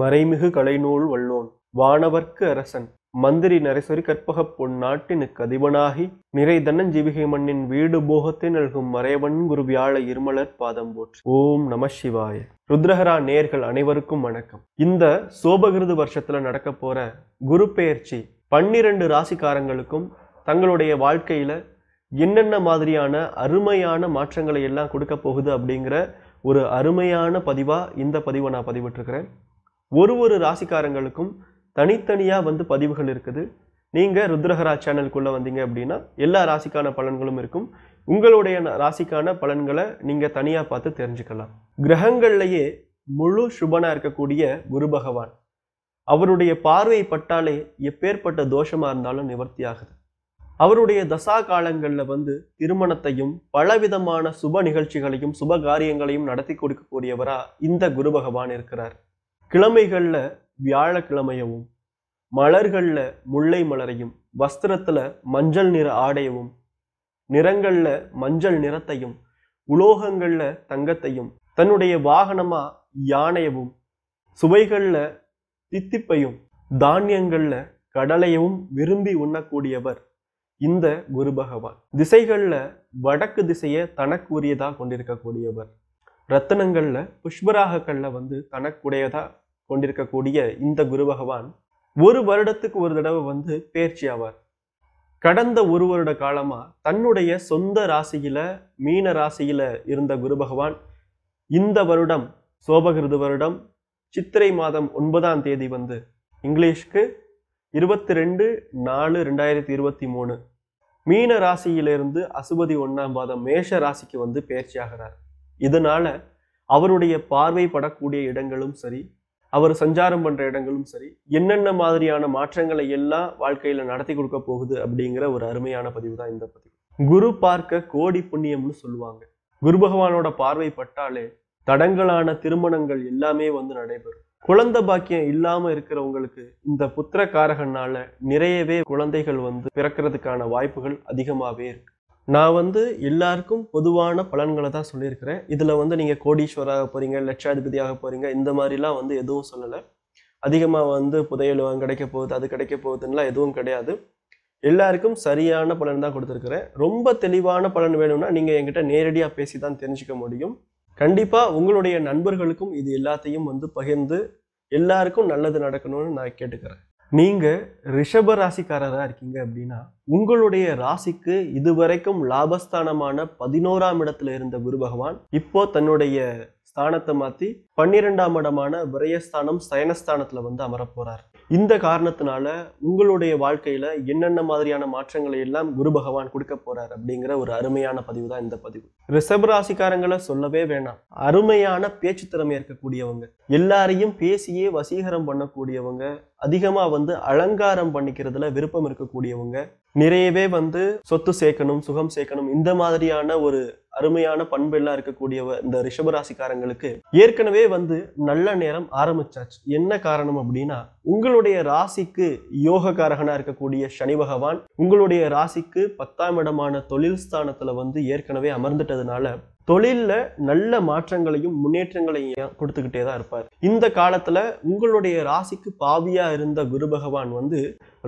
மறைமிகு கலைநூல் வல்லோன் வானவர்க்கு அரசன் மந்திரி நரேஸ்வரி கற்பகப் பொன்னாட்டினுக்கு அதிபனாகி நிறை தன்னஞ்சீவிகை மண்ணின் வீடு போகத்தை நல்கும் மறைவன் குருவியாழ இருமலர் பாதம் போற்று ஓம் நம சிவாய ருத்ரஹரா நேர்கள் அனைவருக்கும் வணக்கம் இந்த சோபகிருது வருஷத்துல நடக்க போற குரு பெயர்ச்சி பன்னிரண்டு ராசிக்காரங்களுக்கும் தங்களுடைய வாழ்க்கையில என்னென்ன மாதிரியான அருமையான மாற்றங்களை எல்லாம் கொடுக்க போகுது அப்படிங்கிற ஒரு அருமையான பதிவா இந்த பதிவை நான் பதிவிட்டிருக்கிறேன் ஒரு ஒரு ராசிக்காரங்களுக்கும் தனித்தனியாக வந்து பதிவுகள் இருக்குது நீங்கள் ருத்ரகரா சேனலுக்குள்ளே வந்தீங்க அப்படின்னா எல்லா ராசிக்கான பலன்களும் இருக்கும் உங்களுடைய ராசிக்கான பலன்களை நீங்கள் தனியாக பார்த்து தெரிஞ்சுக்கலாம் கிரகங்கள்லேயே முழு சுபனாக இருக்கக்கூடிய குரு பகவான் அவருடைய பார்வை பட்டாலே எப்பேற்பட்ட தோஷமாக இருந்தாலும் நிவர்த்தி ஆகுது அவருடைய தசா காலங்களில் வந்து திருமணத்தையும் பலவிதமான சுப நிகழ்ச்சிகளையும் சுப காரியங்களையும் நடத்தி கொடுக்கக்கூடியவரா இந்த குரு பகவான் இருக்கிறார் கிழமைகளில் வியாழக்கிழமையவும் மலர்களில் முல்லை மலரையும் வஸ்திரத்தில் மஞ்சள் நிற ஆடையவும் நிறங்களில் மஞ்சள் நிறத்தையும் உலோகங்களில் தங்கத்தையும் தன்னுடைய வாகனமாக யானையவும் சுவைகளில் தித்திப்பையும் தானியங்களில் கடலையவும் விரும்பி உண்ணக்கூடியவர் இந்த குரு பகவான் திசைகளில் வடக்கு திசையை தனக்கு உரியதாக கொண்டிருக்கக்கூடியவர் ரத்தனங்களில் புஷ்பராகக்களில் வந்து தனக்குடையதாக கொண்டிருக்கக்கூடிய இந்த குரு பகவான் ஒரு வருடத்துக்கு ஒரு தடவை வந்து பேர்ச்சி ஆவார் கடந்த ஒரு வருட காலமாக தன்னுடைய சொந்த ராசியில் மீன ராசியில் இருந்த குரு பகவான் இந்த வருடம் சோபகிருது வருடம் சித்திரை மாதம் ஒன்பதாம் தேதி வந்து இங்கிலீஷ்க்கு இருபத்தி ரெண்டு நாலு ரெண்டாயிரத்தி இருபத்தி மூணு மீன ராசியிலிருந்து அசுபதி ஒன்றாம் பாதம் மேஷ ராசிக்கு வந்து பயிற்சி ஆகிறார் இதனால அவருடைய பார்வை படக்கூடிய இடங்களும் சரி அவர் சஞ்சாரம் பண்ற இடங்களும் சரி என்னென்ன மாதிரியான மாற்றங்களை எல்லாம் வாழ்க்கையில நடத்தி கொடுக்க போகுது அப்படிங்கிற ஒரு அருமையான பதிவு தான் இந்த பதிவு குரு பார்க்க கோடி புண்ணியம்னு சொல்லுவாங்க குரு பகவானோட பார்வை பட்டாலே தடங்களான திருமணங்கள் எல்லாமே வந்து நடைபெறும் குழந்தை பாக்கியம் இல்லாம இருக்கிறவங்களுக்கு இந்த புத்திர காரகனால நிறையவே குழந்தைகள் வந்து பிறக்கிறதுக்கான வாய்ப்புகள் அதிகமாவே இருக்கு நான் வந்து எல்லாருக்கும் பொதுவான பலன்களை தான் சொல்லியிருக்கிறேன் இதில் வந்து நீங்கள் கோடீஸ்வராக போகிறீங்க லட்சாதிபதியாக போகிறீங்க இந்த மாதிரிலாம் வந்து எதுவும் சொல்லலை அதிகமாக வந்து புதையலுவம் கிடைக்க போகுது அது கிடைக்க போகுதுன்னெலாம் எதுவும் கிடையாது எல்லாருக்கும் சரியான பலன் தான் கொடுத்துருக்குறேன் ரொம்ப தெளிவான பலன் வேணும்னா நீங்கள் என்கிட்ட நேரடியாக பேசி தான் தெரிஞ்சுக்க முடியும் கண்டிப்பாக உங்களுடைய நண்பர்களுக்கும் இது எல்லாத்தையும் வந்து பகிர்ந்து எல்லாருக்கும் நல்லது நடக்கணும்னு நான் கேட்டுக்கிறேன் நீங்கள் ரிஷப ராசிக்காரராக இருக்கீங்க அப்படின்னா உங்களுடைய ராசிக்கு இதுவரைக்கும் லாபஸ்தானமான பதினோராம் இடத்துல இருந்த குரு பகவான் இப்போ தன்னுடைய ஸ்தானத்தை மாற்றி பன்னிரெண்டாம் இடமான விரயஸ்தானம் சயனஸ்தானத்தில் வந்து அமரப்போகிறார் இந்த காரணத்தினால உங்களுடைய வாழ்க்கையில் என்னென்ன மாதிரியான மாற்றங்களை எல்லாம் குரு பகவான் கொடுக்க போறார் அப்படிங்கிற ஒரு அருமையான பதிவு தான் இந்த பதிவு ராசிக்காரங்களை சொல்லவே வேணாம் அருமையான பேச்சு திறமை இருக்கக்கூடியவங்க எல்லாரையும் பேசியே வசீகரம் பண்ணக்கூடியவங்க அதிகமாக வந்து அலங்காரம் பண்ணிக்கிறதுல விருப்பம் இருக்கக்கூடியவங்க நிறையவே வந்து சொத்து சேர்க்கணும் சுகம் சேர்க்கணும் இந்த மாதிரியான ஒரு அருமையான பண்பெல்லாம் இருக்கக்கூடியவ இந்த ரிஷபராசிக்காரங்களுக்கு ஏற்கனவே வந்து நல்ல நேரம் ஆரம்பிச்சாச்சு என்ன காரணம் அப்படின்னா உங்களுடைய ராசிக்கு யோகக்காரகனா இருக்கக்கூடிய சனி பகவான் உங்களுடைய ராசிக்கு பத்தாம் இடமான தொழில் ஸ்தானத்துல வந்து ஏற்கனவே அமர்ந்துட்டதுனால தொழிலில் நல்ல மாற்றங்களையும் முன்னேற்றங்களையும் கொடுத்துக்கிட்டே தான் இருப்பார் இந்த காலத்தில் உங்களுடைய ராசிக்கு பாவியாக இருந்த குரு பகவான் வந்து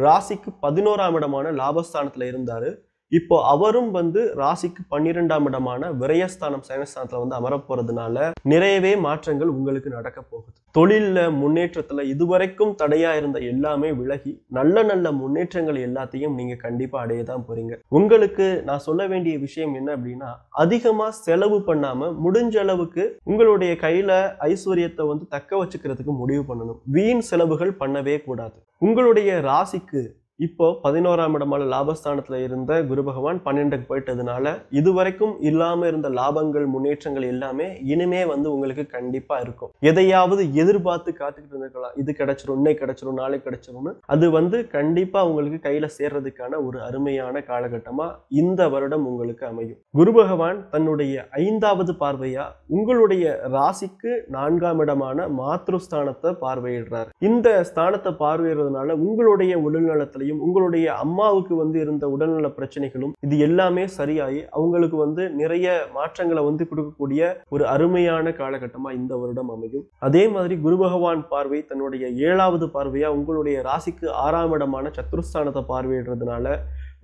ராசிக்கு பதினோராம் இடமான லாபஸ்தானத்தில் இருந்தார் இப்போ அவரும் வந்து ராசிக்கு பன்னிரெண்டாம் இடமான விரயஸ்தானம் சைனஸ்தானத்துல வந்து அமர போறதுனால நிறையவே மாற்றங்கள் உங்களுக்கு நடக்க போகுது தொழில்ல முன்னேற்றத்துல இதுவரைக்கும் தடையா இருந்த எல்லாமே விலகி நல்ல நல்ல முன்னேற்றங்கள் எல்லாத்தையும் நீங்க கண்டிப்பா அடைய தான் போறீங்க உங்களுக்கு நான் சொல்ல வேண்டிய விஷயம் என்ன அப்படின்னா அதிகமா செலவு பண்ணாம முடிஞ்ச அளவுக்கு உங்களுடைய கையில ஐஸ்வர்யத்தை வந்து தக்க வச்சுக்கிறதுக்கு முடிவு பண்ணணும் வீண் செலவுகள் பண்ணவே கூடாது உங்களுடைய ராசிக்கு இப்போ பதினோராம் இடமான லாபஸ்தானத்தில் இருந்த குரு பகவான் பன்னெண்டுக்கு போயிட்டதுனால இதுவரைக்கும் இல்லாம இருந்த லாபங்கள் முன்னேற்றங்கள் எல்லாமே இனிமே வந்து உங்களுக்கு கண்டிப்பாக இருக்கும் எதையாவது எதிர்பார்த்து காத்துக்கிட்டு இருந்திருக்கலாம் இது கிடைச்சிரும் இன்னைக்கு கிடைச்சிரும் நாளைக்கு கிடைச்சிரும்னு அது வந்து கண்டிப்பாக உங்களுக்கு கையில் சேர்றதுக்கான ஒரு அருமையான காலகட்டமா இந்த வருடம் உங்களுக்கு அமையும் குரு பகவான் தன்னுடைய ஐந்தாவது பார்வையா உங்களுடைய ராசிக்கு நான்காம் இடமான மாத்ருஸ்தானத்தை பார்வையிடுறார் இந்த ஸ்தானத்தை பார்வையிடுறதுனால உங்களுடைய உடல்நலத்தில் பிரச்சனைகளையும் உங்களுடைய அம்மாவுக்கு வந்து இருந்த உடல்நல பிரச்சனைகளும் இது எல்லாமே சரியாகி அவங்களுக்கு வந்து நிறைய மாற்றங்களை வந்து கொடுக்கக்கூடிய ஒரு அருமையான காலகட்டமா இந்த வருடம் அமையும் அதே மாதிரி குரு பகவான் பார்வை தன்னுடைய ஏழாவது பார்வையா உங்களுடைய ராசிக்கு ஆறாம் இடமான சத்துருஸ்தானத்தை பார்வையிடுறதுனால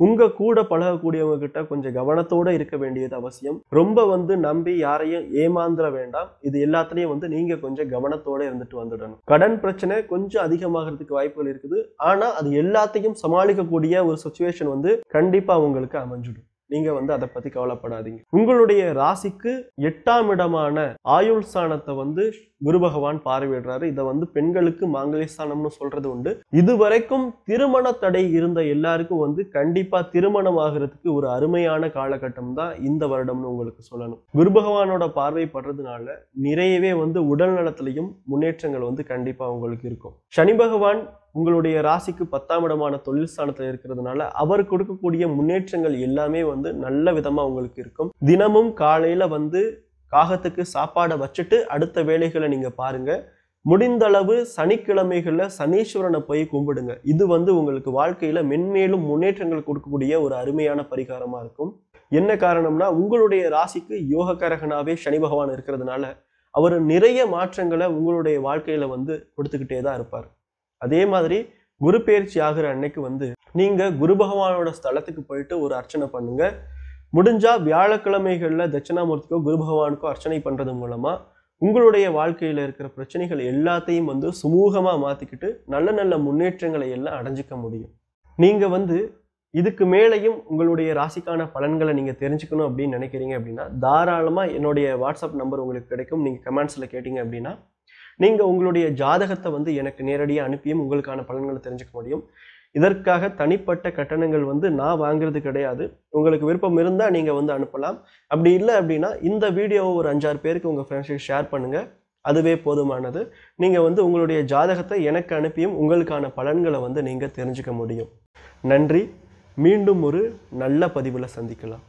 உங்கள் கூட பழகக்கூடியவங்க கிட்ட கொஞ்சம் கவனத்தோடு இருக்க வேண்டியது அவசியம் ரொம்ப வந்து நம்பி யாரையும் ஏமாந்துட வேண்டாம் இது எல்லாத்துலேயும் வந்து நீங்கள் கொஞ்சம் கவனத்தோடு இருந்துட்டு வந்துடணும் கடன் பிரச்சனை கொஞ்சம் அதிகமாகிறதுக்கு வாய்ப்புகள் இருக்குது ஆனால் அது எல்லாத்தையும் சமாளிக்கக்கூடிய ஒரு சுச்சுவேஷன் வந்து கண்டிப்பாக உங்களுக்கு அமைஞ்சிடும் நீங்க வந்து அதை பத்தி கவலைப்படாதீங்க உங்களுடைய ராசிக்கு எட்டாம் இடமான ஆயுள் ஸ்தானத்தை வந்து குரு பகவான் பார்வையிடுறாரு இதை வந்து பெண்களுக்கு மாங்கலிய ஸ்தானம்னு சொல்றது உண்டு இதுவரைக்கும் திருமண தடை இருந்த எல்லாருக்கும் வந்து கண்டிப்பா திருமணம் ஆகிறதுக்கு ஒரு அருமையான காலகட்டம் தான் இந்த வருடம்னு உங்களுக்கு சொல்லணும் குரு பகவானோட பார்வை படுறதுனால நிறையவே வந்து உடல் நலத்திலையும் முன்னேற்றங்கள் வந்து கண்டிப்பா உங்களுக்கு இருக்கும் சனி பகவான் உங்களுடைய ராசிக்கு பத்தாம் இடமான தொழில் ஸ்தானத்தில் இருக்கிறதுனால அவர் கொடுக்கக்கூடிய முன்னேற்றங்கள் எல்லாமே வந்து நல்ல விதமாக உங்களுக்கு இருக்கும் தினமும் காலையில் வந்து காகத்துக்கு சாப்பாடை வச்சுட்டு அடுத்த வேலைகளை நீங்கள் பாருங்கள் முடிந்தளவு சனிக்கிழமைகளில் சனீஸ்வரனை போய் கும்பிடுங்க இது வந்து உங்களுக்கு வாழ்க்கையில் மென்மேலும் முன்னேற்றங்கள் கொடுக்கக்கூடிய ஒரு அருமையான பரிகாரமாக இருக்கும் என்ன காரணம்னா உங்களுடைய ராசிக்கு யோகக்காரகனாகவே சனி பகவான் இருக்கிறதுனால அவர் நிறைய மாற்றங்களை உங்களுடைய வாழ்க்கையில் வந்து கொடுத்துக்கிட்டே தான் இருப்பார் அதே மாதிரி குரு பயிற்சி ஆகிற அன்னைக்கு வந்து நீங்கள் குரு பகவானோட ஸ்தலத்துக்கு போயிட்டு ஒரு அர்ச்சனை பண்ணுங்க முடிஞ்சா வியாழக்கிழமைகளில் தட்சிணாமூர்த்திக்கோ குரு பகவானுக்கோ அர்ச்சனை பண்ணுறது மூலமாக உங்களுடைய வாழ்க்கையில் இருக்கிற பிரச்சனைகள் எல்லாத்தையும் வந்து சுமூகமாக மாற்றிக்கிட்டு நல்ல நல்ல முன்னேற்றங்களை எல்லாம் அடைஞ்சிக்க முடியும் நீங்கள் வந்து இதுக்கு மேலேயும் உங்களுடைய ராசிக்கான பலன்களை நீங்கள் தெரிஞ்சுக்கணும் அப்படின்னு நினைக்கிறீங்க அப்படின்னா தாராளமாக என்னுடைய வாட்ஸ்அப் நம்பர் உங்களுக்கு கிடைக்கும் நீங்கள் கமெண்ட்ஸில் கேட்டிங்க அப்படின்னா நீங்கள் உங்களுடைய ஜாதகத்தை வந்து எனக்கு நேரடியாக அனுப்பியும் உங்களுக்கான பலன்களை தெரிஞ்சுக்க முடியும் இதற்காக தனிப்பட்ட கட்டணங்கள் வந்து நான் வாங்குறது கிடையாது உங்களுக்கு விருப்பம் இருந்தால் நீங்கள் வந்து அனுப்பலாம் அப்படி இல்லை அப்படின்னா இந்த வீடியோவை ஒரு அஞ்சாறு பேருக்கு உங்கள் ஃப்ரெண்ட்ஸுக்கு ஷேர் பண்ணுங்கள் அதுவே போதுமானது நீங்கள் வந்து உங்களுடைய ஜாதகத்தை எனக்கு அனுப்பியும் உங்களுக்கான பலன்களை வந்து நீங்கள் தெரிஞ்சுக்க முடியும் நன்றி மீண்டும் ஒரு நல்ல பதிவில் சந்திக்கலாம்